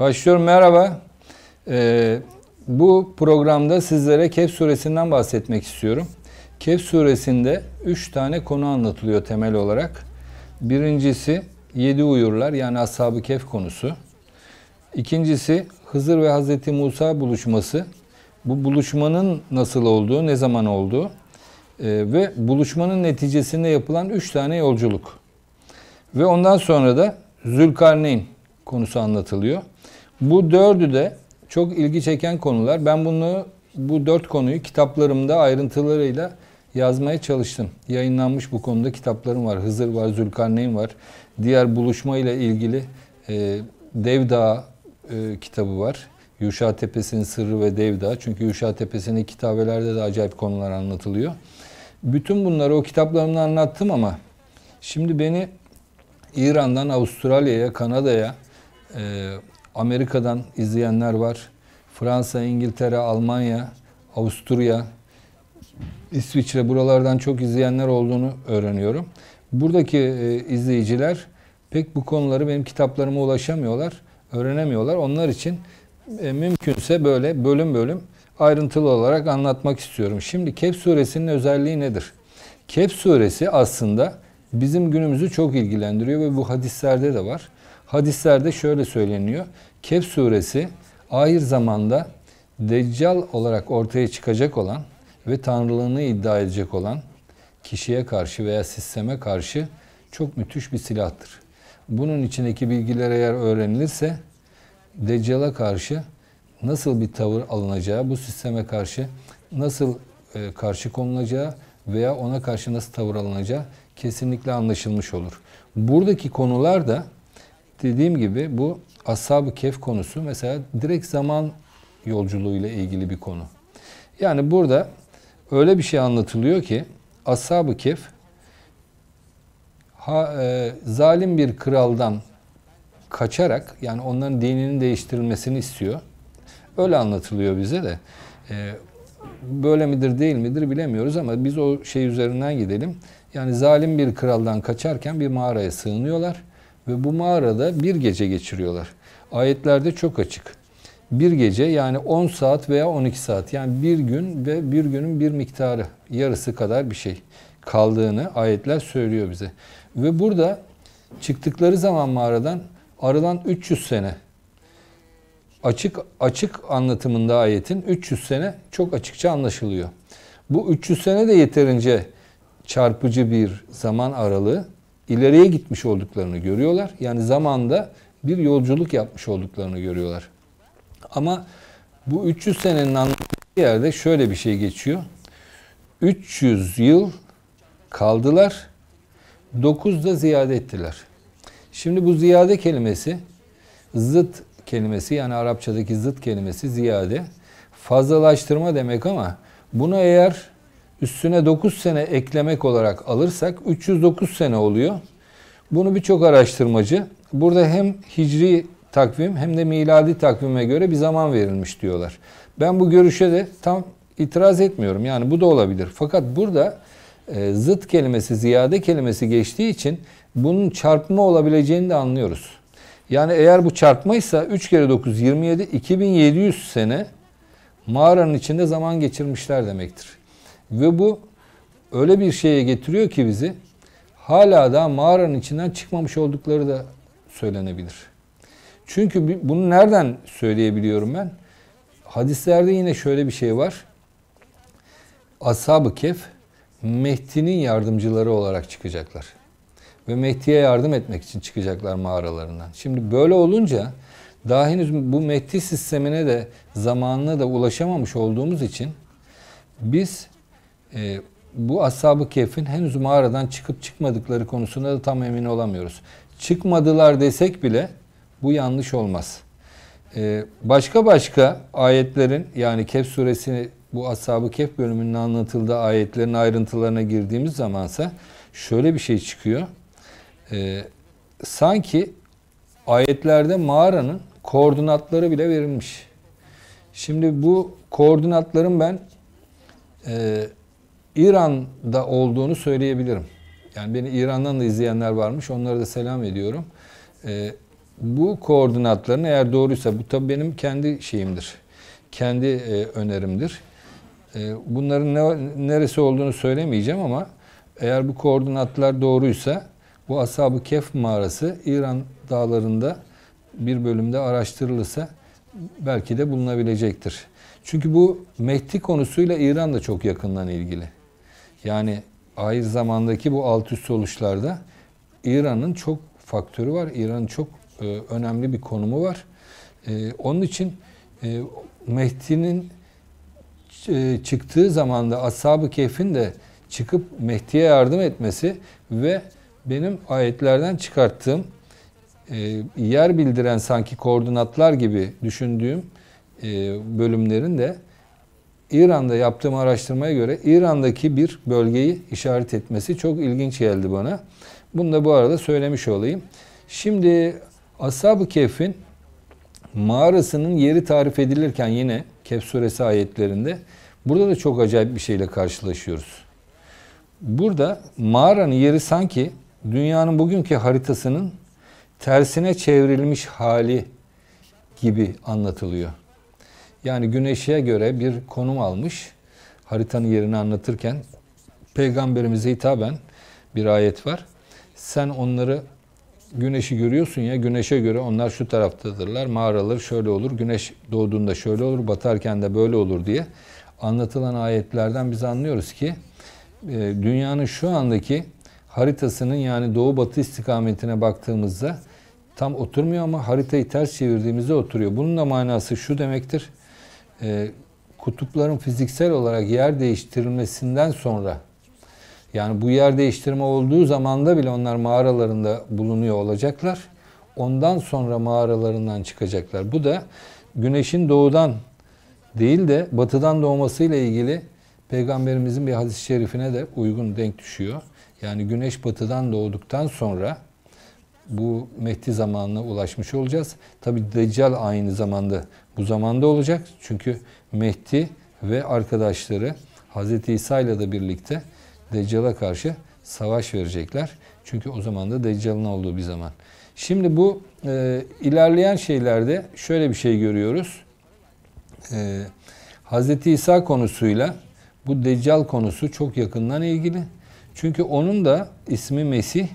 Başlıyorum merhaba. Ee, bu programda sizlere Kehf suresinden bahsetmek istiyorum. Kehf suresinde 3 tane konu anlatılıyor temel olarak. Birincisi yedi uyurlar yani ashab-ı kehf konusu. İkincisi Hızır ve Hazreti Musa buluşması. Bu buluşmanın nasıl olduğu, ne zaman olduğu ee, ve buluşmanın neticesinde yapılan üç tane yolculuk. Ve ondan sonra da Zülkarneyn konusu anlatılıyor. Bu dördü de çok ilgi çeken konular. Ben bunu bu dört konuyu kitaplarımda ayrıntılarıyla yazmaya çalıştım. Yayınlanmış bu konuda kitaplarım var. Hızır var, Zülkarneyn var. Diğer buluşma ile ilgili e, Dağı e, kitabı var. Yuşa Tepesi'nin Sırrı ve Dev Dağı. Çünkü Yuşa Tepesi'nin kitabelerde de acayip konular anlatılıyor. Bütün bunları o kitaplarımda anlattım ama şimdi beni İran'dan Avustralya'ya, Kanada'ya, e, Amerika'dan izleyenler var. Fransa, İngiltere, Almanya, Avusturya, İsviçre buralardan çok izleyenler olduğunu öğreniyorum. Buradaki e, izleyiciler pek bu konuları benim kitaplarıma ulaşamıyorlar, öğrenemiyorlar. Onlar için e, mümkünse böyle bölüm bölüm ayrıntılı olarak anlatmak istiyorum. Şimdi Kehf suresinin özelliği nedir? Kehf suresi aslında bizim günümüzü çok ilgilendiriyor ve bu hadislerde de var. Hadislerde şöyle söyleniyor. Kehf suresi ahir zamanda Deccal olarak ortaya çıkacak olan ve tanrılığını iddia edecek olan kişiye karşı veya sisteme karşı çok müthiş bir silahtır. Bunun içindeki bilgiler eğer öğrenilirse Deccal'a karşı nasıl bir tavır alınacağı, bu sisteme karşı nasıl e, karşı konulacağı veya ona karşı nasıl tavır alınacağı kesinlikle anlaşılmış olur. Buradaki konular da dediğim gibi bu asabı kef konusu mesela direkt zaman yolculuğuyla ilgili bir konu. Yani burada öyle bir şey anlatılıyor ki asabı kef ha, e, zalim bir kraldan kaçarak yani onların dininin değiştirilmesini istiyor. Öyle anlatılıyor bize de. E, böyle midir değil midir bilemiyoruz ama biz o şey üzerinden gidelim. Yani zalim bir kraldan kaçarken bir mağaraya sığınıyorlar ve bu mağarada bir gece geçiriyorlar. Ayetlerde çok açık. Bir gece yani 10 saat veya 12 saat yani bir gün ve bir günün bir miktarı yarısı kadar bir şey kaldığını ayetler söylüyor bize. Ve burada çıktıkları zaman mağaradan aradan 300 sene açık açık anlatımında ayetin 300 sene çok açıkça anlaşılıyor. Bu 300 sene de yeterince çarpıcı bir zaman aralığı ileriye gitmiş olduklarını görüyorlar. Yani zamanda bir yolculuk yapmış olduklarını görüyorlar. Ama bu 300 senenin anlattığı yerde şöyle bir şey geçiyor. 300 yıl kaldılar, 9 da ziyade ettiler. Şimdi bu ziyade kelimesi zıt kelimesi yani Arapçadaki zıt kelimesi ziyade fazlalaştırma demek ama bunu eğer üstüne 9 sene eklemek olarak alırsak 309 sene oluyor. Bunu birçok araştırmacı burada hem hicri takvim hem de miladi takvime göre bir zaman verilmiş diyorlar. Ben bu görüşe de tam itiraz etmiyorum. Yani bu da olabilir. Fakat burada e, zıt kelimesi, ziyade kelimesi geçtiği için bunun çarpma olabileceğini de anlıyoruz. Yani eğer bu çarpmaysa 3 kere 9 27 2700 sene mağaranın içinde zaman geçirmişler demektir. Ve bu öyle bir şeye getiriyor ki bizi hala da mağaranın içinden çıkmamış oldukları da söylenebilir. Çünkü bunu nereden söyleyebiliyorum ben? Hadislerde yine şöyle bir şey var. Ashab-ı Kef Mehdi'nin yardımcıları olarak çıkacaklar. Ve Mehdi'ye yardım etmek için çıkacaklar mağaralarından. Şimdi böyle olunca daha henüz bu Mehdi sistemine de zamanına da ulaşamamış olduğumuz için biz e, bu Ashab-ı Kehf'in henüz mağaradan çıkıp çıkmadıkları konusunda da tam emin olamıyoruz. Çıkmadılar desek bile bu yanlış olmaz. E, başka başka ayetlerin yani Kehf suresi bu Ashab-ı Kehf bölümünün anlatıldığı ayetlerin ayrıntılarına girdiğimiz zamansa şöyle bir şey çıkıyor. E, sanki ayetlerde mağaranın koordinatları bile verilmiş. Şimdi bu koordinatların ben e, İran'da olduğunu söyleyebilirim. Yani beni İran'dan da izleyenler varmış. Onlara da selam ediyorum. E, bu koordinatların eğer doğruysa bu tabii benim kendi şeyimdir. Kendi e, önerimdir. E, bunların ne, neresi olduğunu söylemeyeceğim ama eğer bu koordinatlar doğruysa bu Ashab-ı Kef mağarası İran dağlarında bir bölümde araştırılırsa belki de bulunabilecektir. Çünkü bu Mehdi konusuyla İran da çok yakından ilgili. Yani ait zamandaki bu alt üst oluşlarda İran'ın çok faktörü var. İran'ın çok e, önemli bir konumu var. E, onun için e, Mehdi'nin e, çıktığı zamanda Ashab-ı Kehf'in de çıkıp Mehdi'ye yardım etmesi ve benim ayetlerden çıkarttığım e, yer bildiren sanki koordinatlar gibi düşündüğüm e, bölümlerin de İran'da yaptığım araştırmaya göre İran'daki bir bölgeyi işaret etmesi çok ilginç geldi bana. Bunu da bu arada söylemiş olayım. Şimdi Ashab-ı Kehf'in mağarasının yeri tarif edilirken yine Kehf suresi ayetlerinde burada da çok acayip bir şeyle karşılaşıyoruz. Burada mağaranın yeri sanki dünyanın bugünkü haritasının tersine çevrilmiş hali gibi anlatılıyor. Yani güneşe göre bir konum almış. Haritanın yerini anlatırken peygamberimize hitaben bir ayet var. Sen onları güneşi görüyorsun ya güneşe göre onlar şu taraftadırlar. Mağaralar şöyle olur. Güneş doğduğunda şöyle olur, batarken de böyle olur diye anlatılan ayetlerden biz anlıyoruz ki e, dünyanın şu andaki haritasının yani doğu batı istikametine baktığımızda tam oturmuyor ama haritayı ters çevirdiğimizde oturuyor. Bunun da manası şu demektir e, kutupların fiziksel olarak yer değiştirmesinden sonra yani bu yer değiştirme olduğu zamanda bile onlar mağaralarında bulunuyor olacaklar. Ondan sonra mağaralarından çıkacaklar. Bu da güneşin doğudan değil de batıdan doğmasıyla ilgili peygamberimizin bir hadis-i şerifine de uygun denk düşüyor. Yani güneş batıdan doğduktan sonra bu Mehdi zamanına ulaşmış olacağız. Tabi Deccal aynı zamanda bu zamanda olacak. Çünkü Mehdi ve arkadaşları Hz. İsa ile de birlikte Deccal'a karşı savaş verecekler. Çünkü o zaman da Deccal'ın olduğu bir zaman. Şimdi bu e, ilerleyen şeylerde şöyle bir şey görüyoruz. E, Hz. İsa konusuyla bu Deccal konusu çok yakından ilgili. Çünkü onun da ismi Mesih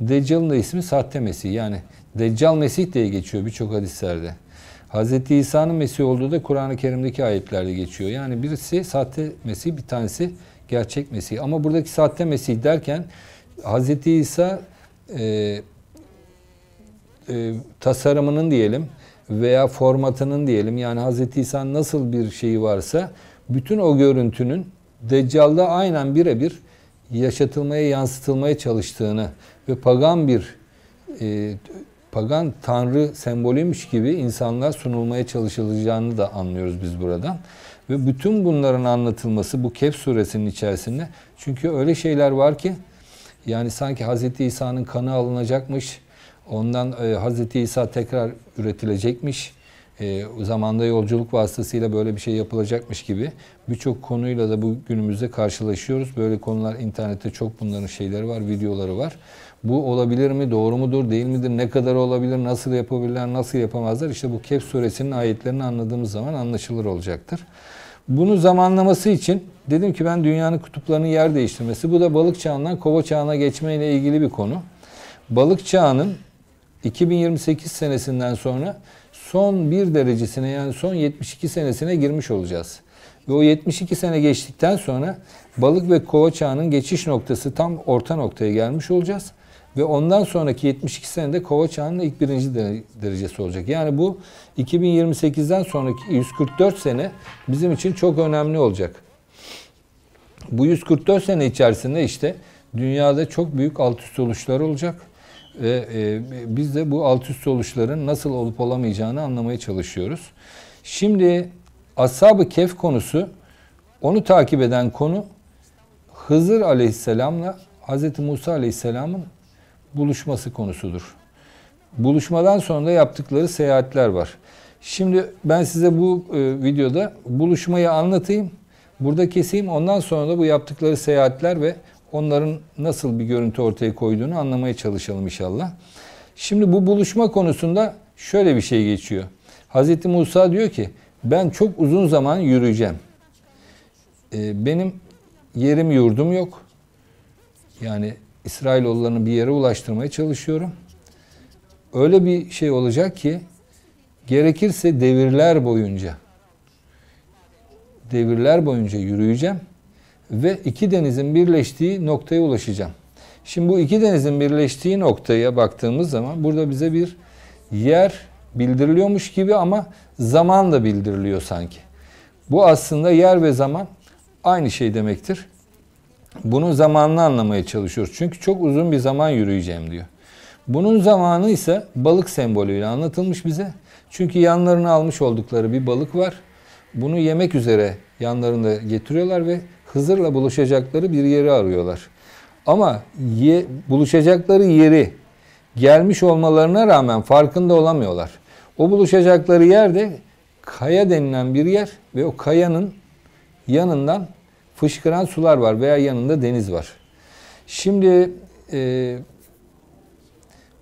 Deccal'ın da ismi sahte Mesih. Yani Deccal Mesih diye geçiyor birçok hadislerde. Hz. İsa'nın Mesih olduğu da Kur'an-ı Kerim'deki ayetlerde geçiyor. Yani birisi sahte Mesih, bir tanesi gerçek Mesih. Ama buradaki sahte Mesih derken Hz. İsa e, e, tasarımının diyelim veya formatının diyelim yani Hz. İsa'nın nasıl bir şeyi varsa bütün o görüntünün Deccal'da aynen birebir yaşatılmaya, yansıtılmaya çalıştığını ve pagan bir e, pagan tanrı sembolüymüş gibi insanlığa sunulmaya çalışılacağını da anlıyoruz biz buradan. Ve bütün bunların anlatılması bu Kehf suresinin içerisinde. Çünkü öyle şeyler var ki yani sanki Hz. İsa'nın kanı alınacakmış, ondan e, Hz. İsa tekrar üretilecekmiş, e, zamanda yolculuk vasıtasıyla böyle bir şey yapılacakmış gibi birçok konuyla da bugünümüzde karşılaşıyoruz. Böyle konular internette çok bunların şeyleri var, videoları var. Bu olabilir mi, doğru mudur, değil midir, ne kadar olabilir, nasıl yapabilirler, nasıl yapamazlar? İşte bu Kehf suresinin ayetlerini anladığımız zaman anlaşılır olacaktır. Bunu zamanlaması için dedim ki ben dünyanın kutuplarının yer değiştirmesi. Bu da balık çağından kova çağına geçme ile ilgili bir konu. Balık çağının 2028 senesinden sonra son bir derecesine yani son 72 senesine girmiş olacağız. Ve o 72 sene geçtikten sonra balık ve kova çağının geçiş noktası tam orta noktaya gelmiş olacağız. Ve ondan sonraki 72 senede kova çağının ilk birinci derecesi olacak. Yani bu 2028'den sonraki 144 sene bizim için çok önemli olacak. Bu 144 sene içerisinde işte dünyada çok büyük alt üst oluşlar olacak. Ve e, biz de bu alt üst oluşların nasıl olup olamayacağını anlamaya çalışıyoruz. Şimdi Ashab-ı Kehf konusu, onu takip eden konu Hızır Aleyhisselam'la Hz. Musa Aleyhisselam'ın buluşması konusudur. Buluşmadan sonra da yaptıkları seyahatler var. Şimdi ben size bu e, videoda buluşmayı anlatayım. Burada keseyim. Ondan sonra da bu yaptıkları seyahatler ve onların nasıl bir görüntü ortaya koyduğunu anlamaya çalışalım inşallah. Şimdi bu buluşma konusunda şöyle bir şey geçiyor. Hz. Musa diyor ki ben çok uzun zaman yürüyeceğim. Ee, benim yerim yurdum yok. Yani İsrailoğullarını bir yere ulaştırmaya çalışıyorum. Öyle bir şey olacak ki gerekirse devirler boyunca devirler boyunca yürüyeceğim ve iki denizin birleştiği noktaya ulaşacağım. Şimdi bu iki denizin birleştiği noktaya baktığımız zaman burada bize bir yer bildiriliyormuş gibi ama zaman da bildiriliyor sanki. Bu aslında yer ve zaman aynı şey demektir. Bunun zamanını anlamaya çalışıyoruz. Çünkü çok uzun bir zaman yürüyeceğim diyor. Bunun zamanı ise balık sembolüyle anlatılmış bize. Çünkü yanlarına almış oldukları bir balık var. Bunu yemek üzere yanlarında getiriyorlar ve Hızır'la buluşacakları bir yeri arıyorlar. Ama ye, buluşacakları yeri gelmiş olmalarına rağmen farkında olamıyorlar. O buluşacakları yerde kaya denilen bir yer ve o kayanın yanından fışkıran sular var veya yanında deniz var. Şimdi e,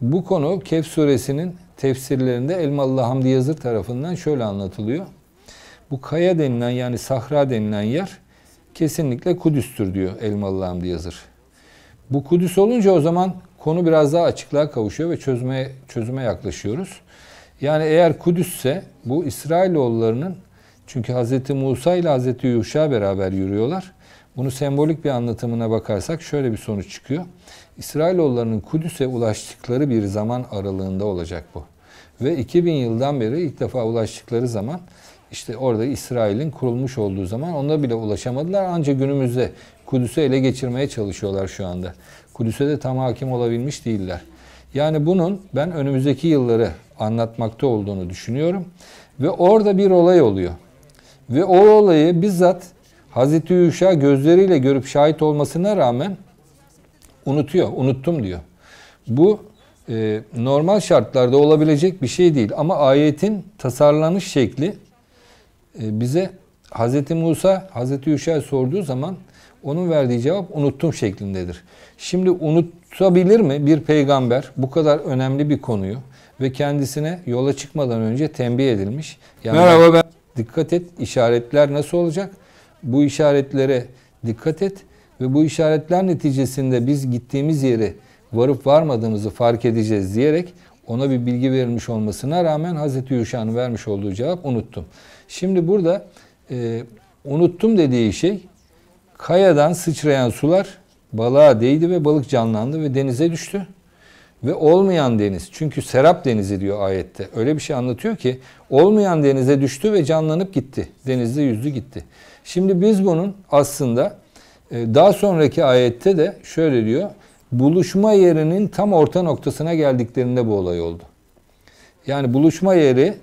bu konu Kehf suresinin tefsirlerinde Elmalı Hamdi Yazır tarafından şöyle anlatılıyor. Bu kaya denilen yani sahra denilen yer kesinlikle Kudüs'tür diyor Elmalı Hamdi Yazır. Bu Kudüs olunca o zaman konu biraz daha açıklığa kavuşuyor ve çözmeye, çözüme yaklaşıyoruz. Yani eğer Kudüsse ise bu İsrailoğullarının çünkü Hz. Musa ile Hz. Yuşa beraber yürüyorlar. Bunu sembolik bir anlatımına bakarsak şöyle bir sonuç çıkıyor. İsrailoğullarının Kudüs'e ulaştıkları bir zaman aralığında olacak bu. Ve 2000 yıldan beri ilk defa ulaştıkları zaman işte orada İsrail'in kurulmuş olduğu zaman ona bile ulaşamadılar. Ancak günümüzde Kudüs'ü ele geçirmeye çalışıyorlar şu anda. Kudüs'e de tam hakim olabilmiş değiller. Yani bunun ben önümüzdeki yılları anlatmakta olduğunu düşünüyorum. Ve orada bir olay oluyor. Ve o olayı bizzat Hazreti Yuşa gözleriyle görüp şahit olmasına rağmen unutuyor, unuttum diyor. Bu e, normal şartlarda olabilecek bir şey değil ama ayetin tasarlanış şekli e, bize Hazreti Musa, Hazreti Yuşa'ya sorduğu zaman onun verdiği cevap unuttum şeklindedir. Şimdi unutabilir mi bir peygamber bu kadar önemli bir konuyu ve kendisine yola çıkmadan önce tembih edilmiş? Yani Merhaba ben Dikkat et işaretler nasıl olacak? Bu işaretlere dikkat et ve bu işaretler neticesinde biz gittiğimiz yeri varıp varmadığımızı fark edeceğiz diyerek ona bir bilgi verilmiş olmasına rağmen Hazreti Yuşa'nın vermiş olduğu cevap unuttum. Şimdi burada e, unuttum dediği şey kayadan sıçrayan sular balığa değdi ve balık canlandı ve denize düştü ve olmayan deniz. Çünkü serap denizi diyor ayette. Öyle bir şey anlatıyor ki olmayan denize düştü ve canlanıp gitti. Denizde yüzdü gitti. Şimdi biz bunun aslında e, daha sonraki ayette de şöyle diyor. Buluşma yerinin tam orta noktasına geldiklerinde bu olay oldu. Yani buluşma yeri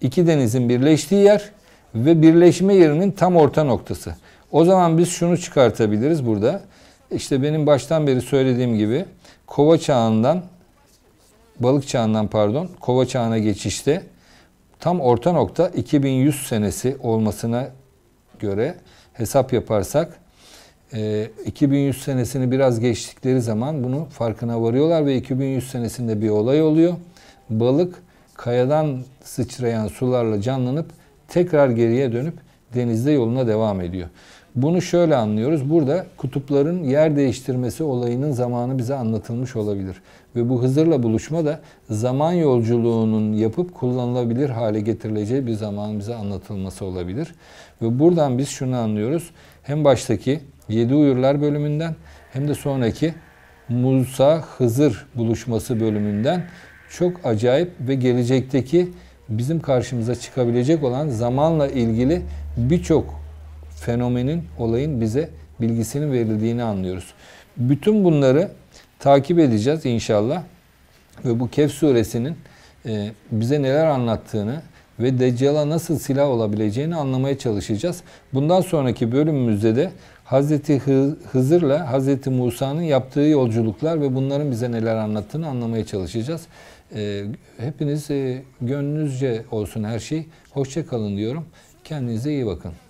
iki denizin birleştiği yer ve birleşme yerinin tam orta noktası. O zaman biz şunu çıkartabiliriz burada. İşte benim baştan beri söylediğim gibi kova çağından balık çağından pardon kova çağına geçişte tam orta nokta 2100 senesi olmasına göre hesap yaparsak 2100 e, senesini biraz geçtikleri zaman bunu farkına varıyorlar ve 2100 senesinde bir olay oluyor. Balık kayadan sıçrayan sularla canlanıp tekrar geriye dönüp denizde yoluna devam ediyor. Bunu şöyle anlıyoruz. Burada kutupların yer değiştirmesi olayının zamanı bize anlatılmış olabilir. Ve bu Hızır'la buluşma da zaman yolculuğunun yapıp kullanılabilir hale getirileceği bir zaman bize anlatılması olabilir. Ve buradan biz şunu anlıyoruz. Hem baştaki Yedi Uyurlar bölümünden hem de sonraki Musa Hızır buluşması bölümünden çok acayip ve gelecekteki bizim karşımıza çıkabilecek olan zamanla ilgili birçok fenomenin, olayın bize bilgisinin verildiğini anlıyoruz. Bütün bunları takip edeceğiz inşallah. Ve bu Kehf suresinin e, bize neler anlattığını ve Deccal'a nasıl silah olabileceğini anlamaya çalışacağız. Bundan sonraki bölümümüzde de Hazreti Hızır'la Hazreti Musa'nın yaptığı yolculuklar ve bunların bize neler anlattığını anlamaya çalışacağız. E, hepiniz e, gönlünüzce olsun her şey. Hoşça kalın diyorum. Kendinize iyi bakın.